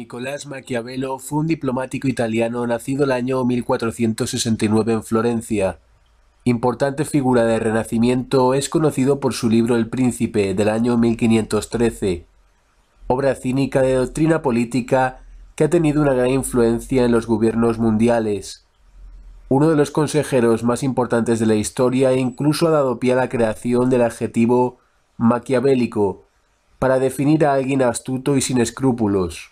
Nicolás Maquiavelo fue un diplomático italiano nacido el año 1469 en Florencia. Importante figura del Renacimiento, es conocido por su libro El Príncipe del año 1513, obra cínica de doctrina política que ha tenido una gran influencia en los gobiernos mundiales. Uno de los consejeros más importantes de la historia e incluso ha dado pie a la creación del adjetivo maquiavélico para definir a alguien astuto y sin escrúpulos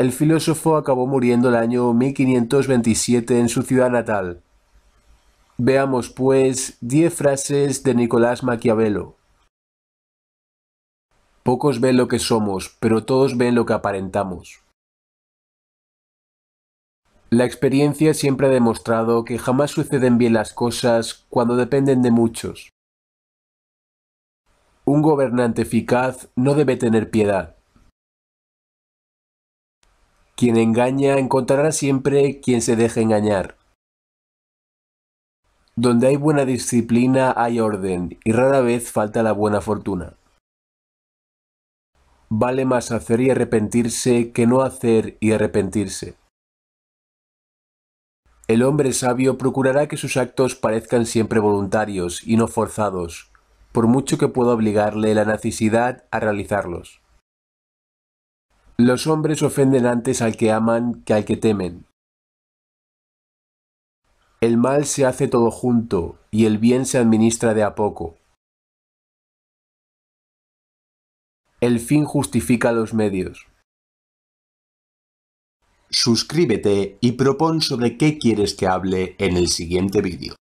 el filósofo acabó muriendo el año 1527 en su ciudad natal. Veamos, pues, diez frases de Nicolás Maquiavelo. Pocos ven lo que somos, pero todos ven lo que aparentamos. La experiencia siempre ha demostrado que jamás suceden bien las cosas cuando dependen de muchos. Un gobernante eficaz no debe tener piedad. Quien engaña encontrará siempre quien se deje engañar. Donde hay buena disciplina hay orden, y rara vez falta la buena fortuna. Vale más hacer y arrepentirse que no hacer y arrepentirse. El hombre sabio procurará que sus actos parezcan siempre voluntarios y no forzados, por mucho que pueda obligarle la necesidad a realizarlos. Los hombres ofenden antes al que aman que al que temen. El mal se hace todo junto y el bien se administra de a poco. El fin justifica los medios. Suscríbete y propón sobre qué quieres que hable en el siguiente vídeo.